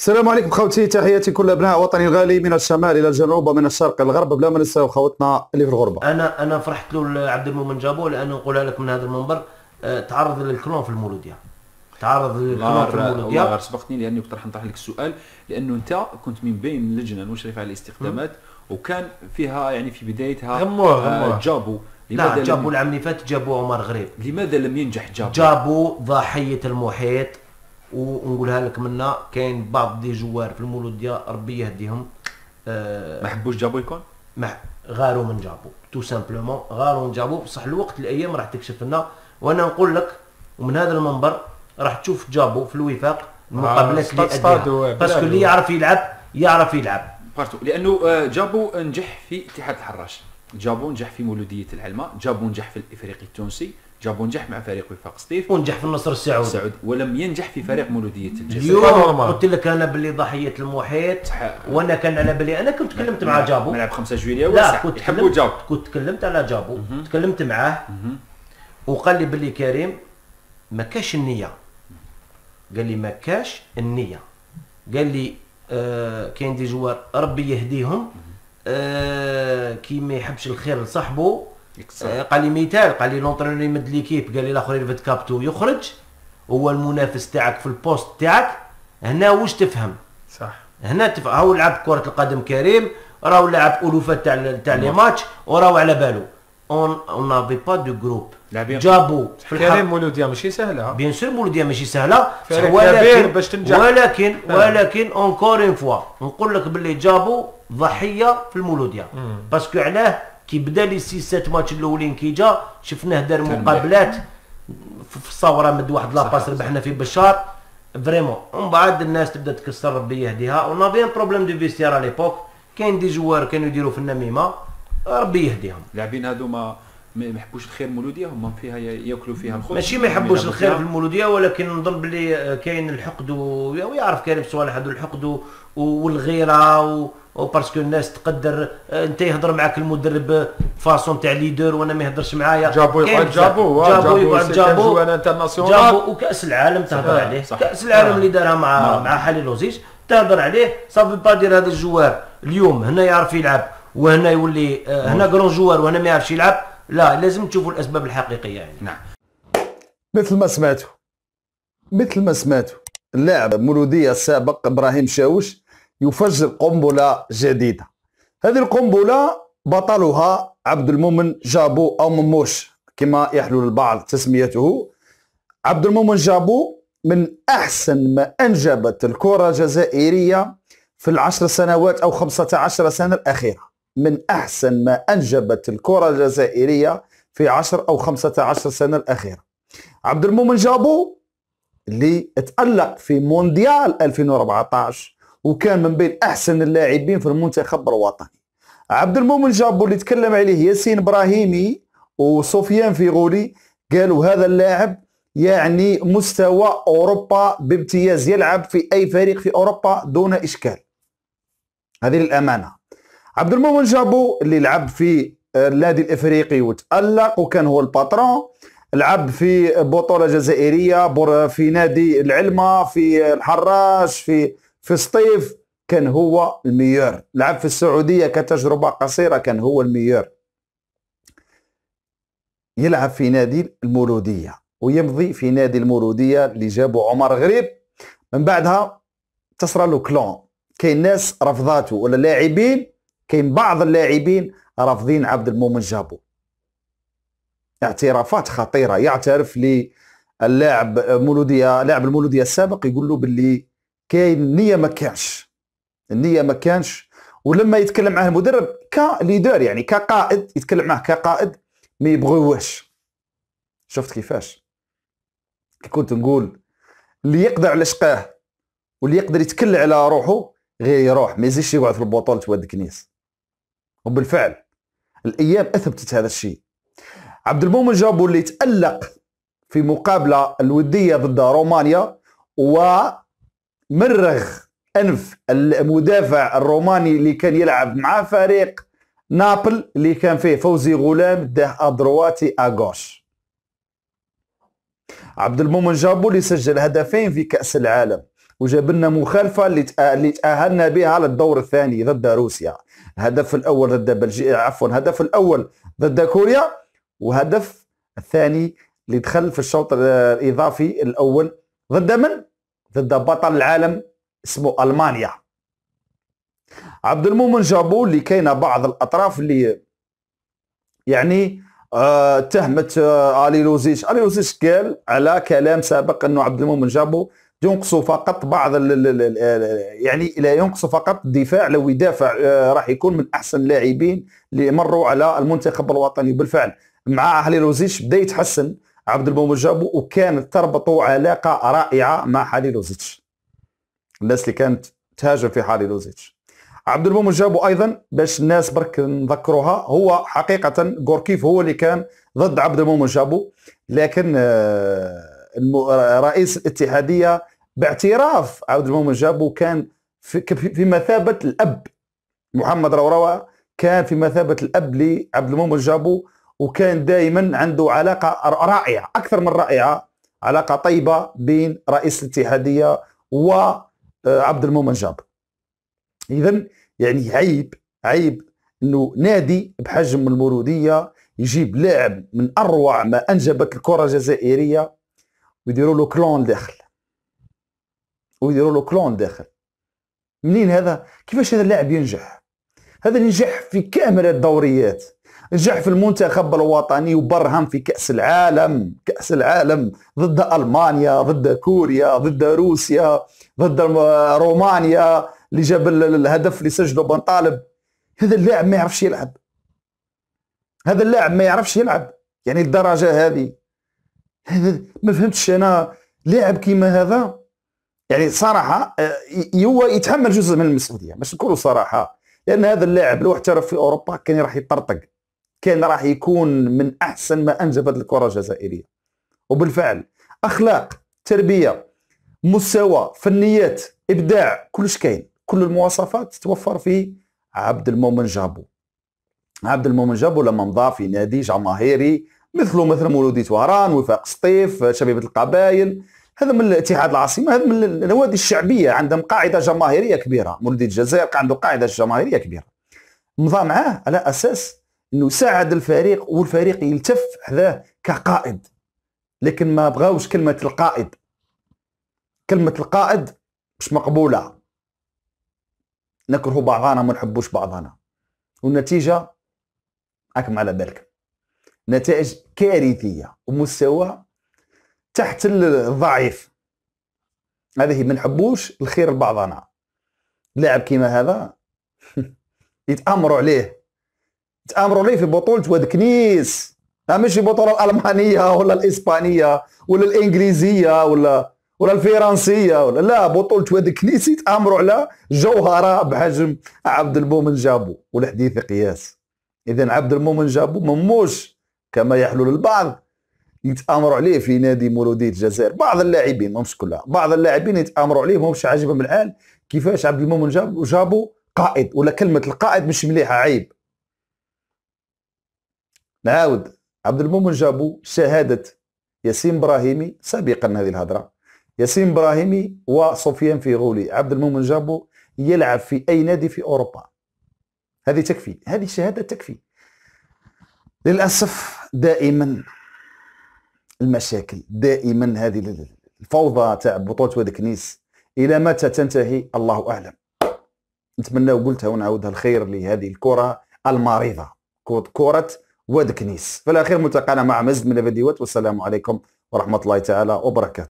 السلام عليكم خوتي تحياتي كل ابناء وطني الغالي من الشمال الى الجنوب ومن الشرق الى الغرب بلا ما ننساو خوتنا اللي في الغربه انا انا فرحت له عبد المؤمن جابو لانه نقولها لك من هذا المنبر آه، تعرض للكلون في المولوديه تعرض للكلون في المولوديه غير سبقتني لاني كنت راح نطرح لك السؤال لانه انت كنت من بين اللجنه المشرفه على الاستخدامات وكان فيها يعني في بدايتها غموه آه، غموه جابو لا جابو العام اللي فات جابو عمر غريب لماذا لم ينجح جابو؟ جابو ضحيه المحيط ونقولها لك منا كاين بعض دي جوار في المولوديه ربي يهديهم آه ما حبوش جابو يكون ما غاروا من جابو تو سامبلومون غاروا من جابو بصح الوقت الايام راح تكشف لنا وانا نقول لك ومن هذا المنبر راح تشوف جابو في الوفاق المقابلات آه، اللي اداها باسكو اللي يعرف يلعب يعرف يلعب بارتو لانه آه، جابو نجح في اتحاد الحراش جابوا نجح في مولوديه العلماء جابوا نجح في الافريقي التونسي جابوا نجح مع فريق وفاق سطيف ونجح في النصر السعودي السعودي ولم ينجح في فريق مولوديه الجزائر اليوم قلت لك انا باللي ضحيه المحيط وانا كان على بالي انا كنت تكلمت مع جابو ملعب 5 جويليه لا كنت تكلمت جابو كنت تكلمت على جابو تكلمت معاه وقال لي باللي كريم ما كاش النيه قال لي ما كاش النيه قال لي آه كاين دي جوار ربي يهديهم آه كي ما يحبش الخير لصاحبه آه، قال لي مثال قال لي لونترينور يمد ليكيب قال لي الاخرين فيت كابتو يخرج هو المنافس تاعك في البوست تاعك هنا واش تفهم صح هنا تفهم هو لعب كره القدم كريم راهو لعب الوفات تاع تاع لي ماتش وراهو على باله اون اون افي با دو جروب جابو في الحرب مولوديه ماشي سهله بيان سور مولوديا ماشي سهله ولكن باش تنجح ولكن ولكن اونكور اون فوا نقول لك باللي جابو ضحيه في المولوديا باسكو hmm. علاه كي بدا لي سي سات ماتش الاولين كي جا شفناه دار مقابلات في الصوره مد واحد لاباس ربحنا في بشار فريمون ومن بعد الناس تبدا تكسر ربي يهديها اون بيان بروبليم دو فيستير ا ليبوك كاين دي جوار كانوا يديروا في النميمه ربي يهديهم لاعبين هذوما ما يحبوش الخير مولوديه هما فيها ياكلوا فيها الخبز ماشي ما يحبوش الخير في المولوديه ولكن نظن باللي كاين الحقد ويعرف كريم صوالح هذو الحقد والغيره وباسكو الناس تقدر آه، انت يهضر معاك المدرب فاسون تاع ليدر وانا ما يهضرش معايا جابو يقعد آه، جابو جابو يقعد جابو جابو وكاس العالم تهضر عليه كاس العالم آه. اللي دارها مع مع حالي لوزيش تهضر عليه صافي با دير هذا الجوار اليوم هنا يعرف يلعب وهنا يولي آه، هنا جرون جوار وهنا ما يعرفش يلعب لا لازم تشوفوا الاسباب الحقيقيه يعني نعم مثل ما سمعتوا مثل ما سمعتوا اللاعب مولوديه السابق ابراهيم شاوش يفجر قنبله جديده هذه القنبله بطلها عبد المؤمن جابو او مموش كما يحلو للبعض تسميته عبد المؤمن جابو من احسن ما انجبت الكره الجزائريه في العشر سنوات او 15 سنه الاخيره من أحسن ما أنجبت الكرة الجزائرية في 10 أو 15 سنة الأخيرة عبد المؤمن جابو اللي تألق في مونديال 2014 وكان من بين أحسن اللاعبين في المنتخب الوطني عبد المؤمن جابو اللي تكلم عليه ياسين إبراهيمي وسفيان فيغولي قالوا هذا اللاعب يعني مستوى أوروبا بامتياز يلعب في أي فريق في أوروبا دون إشكال هذه الأمانة عبد المؤمن جابو اللي لعب في آه، النادي الافريقي وتالق وكان هو الباترون لعب في بطوله جزائريه في نادي العلمه في الحراش في في سطيف كان هو الميور لعب في السعوديه كتجربه قصيره كان هو الميور يلعب في نادي المولوديه ويمضي في نادي المولوديه اللي جابو عمر غريب من بعدها تصرى له كلون كاين ناس رفضاته ولا لاعبين كاين بعض اللاعبين رافضين عبد المؤمن جابو اعترافات خطيره يعترف لي اللاعب مولوديه لاعب المولوديه السابق يقول له باللي كاين النيه ما كانش النيه ما كانش ولما يتكلم معاه المدرب كليدر يعني كقائد يتكلم معاه كقائد ما يبغيوهش شفت كيفاش كي كنت نقول اللي يقدر على شقاه واللي يقدر يتكل على روحه غير يروح ما يزيدش يقعد في البطوله واد كنيس وبالفعل الايام اثبتت هذا الشيء عبد المؤمن جابو اللي تالق في مقابله الوديه ضد رومانيا ومرغ انف المدافع الروماني اللي كان يلعب مع فريق نابل اللي كان فيه فوزي غلام ده ادرواتي اغوش عبد المؤمن جابو اللي سجل هدفين في كاس العالم وجاب لنا مخالفه اللي تاهلنا بها للدور الثاني ضد روسيا الهدف الاول ضد بلجيكا آه، عفوا الهدف الاول ضد كوريا وهدف الثاني اللي دخل في الشوط الاضافي الاول ضد من؟ ضد بطل العالم اسمه المانيا عبد المؤمن جابو اللي كاينه بعض الاطراف اللي يعني اتهمت آه، الي آه، لوزيش الي لوزيش قال على كلام سابق انه عبد المؤمن جابو ينقص فقط بعض يعني لا ينقص فقط الدفاع لو يدافع آه، راح يكون من احسن اللاعبين اللي مروا على المنتخب الوطني بالفعل مع علي لوزيش بدا يتحسن عبد المؤمن جابو وكانت تربطوا علاقه رائعه مع علي لوزيش الناس اللي كانت تهاجم في حالي لوزيتش عبد المؤمن جابو ايضا باش الناس برك نذكروها هو حقيقه غوركيف هو اللي كان ضد عبد المؤمن جابو لكن آه، رئيس الاتحاديه باعتراف عبد المؤمن جابو كان في, مثابه الاب محمد روروه كان في مثابه الاب لعبد المؤمن جابو وكان دائما عنده علاقه رائعه اكثر من رائعه علاقه طيبه بين رئيس الاتحاديه وعبد آه، المؤمن جابو اذا يعني عيب عيب انه نادي بحجم المروديه يجيب لاعب من اروع ما انجبت الكره الجزائريه ويديروا له كلون داخل ويديروا له كلون داخل منين هذا كيفاش هذا اللاعب ينجح هذا نجح في كامل الدوريات نجح في المنتخب الوطني وبرهم في كأس العالم كأس العالم ضد ألمانيا ضد كوريا ضد روسيا ضد رومانيا اللي جاب الهدف اللي سجله بن طالب هذا اللاعب ما يعرفش يلعب هذا اللاعب ما يعرفش يلعب يعني الدرجه هذه هذا ما فهمتش انا لاعب كيما هذا يعني صراحه آه، هو يتحمل جزء من المسؤوليه باش نكونوا صراحه لان هذا اللاعب لو احترف في اوروبا كان راح يطرطق كان راح يكون من احسن ما انجبت الكره الجزائريه وبالفعل اخلاق تربيه مستوى فنيات ابداع كلش كاين كل المواصفات تتوفر في عبد المؤمن جابو عبد المؤمن جابو لما مضى في نادي جماهيري مثله مثل مولودية وهران وفاق سطيف شبيبة القبائل هذا من الاتحاد العاصمة هذا من النوادي الشعبية عندهم قاعدة جماهيرية كبيرة مولودية الجزائر عنده قاعدة جماهيرية كبيرة مضى معاه على أساس أنه يساعد الفريق والفريق يلتف حذاه كقائد لكن ما بغاوش كلمة القائد كلمة القائد مش مقبولة نكرهوا بعضنا ما نحبوش بعضنا والنتيجه راكم على بالك نتائج كارثيه ومستوى تحت الضعيف هذه ما نحبوش الخير لبعضنا لاعب كيما هذا يتامروا عليه يتامروا عليه في بطوله واد كنيس ماشي بطوله الالمانيه ولا الاسبانيه ولا الانجليزيه ولا ولا الفرنسيه ولا لا بطوله واد الكنيسي تامروا على جوهره بحجم عبد المؤمن جابو والحديث قياس اذا عبد المؤمن جابو مموش كما يحلو للبعض يتامروا عليه في نادي مولوديه الجزائر بعض اللاعبين مش كلها بعض اللاعبين يتامروا عليه مش عاجبهم الحال كيفاش عبد المؤمن جابو جابو قائد ولا كلمه القائد مش مليحه عيب نعاود عبد المؤمن جابو شهاده ياسين ابراهيمي سابقا هذه الهضره ياسين ابراهيمي وسفيان فيغولي عبد المؤمن جابو يلعب في اي نادي في اوروبا هذه تكفي هذه شهاده تكفي للاسف دائما المشاكل دائما هذه الفوضى تاع بطوله واد كنيس الى متى تنتهي الله اعلم نتمنى وقلتها ونعاودها الخير لهذه الكره المريضه كره واد كنيس في الاخير ملتقانا مع مزد من الفيديوهات والسلام عليكم ورحمه الله تعالى وبركاته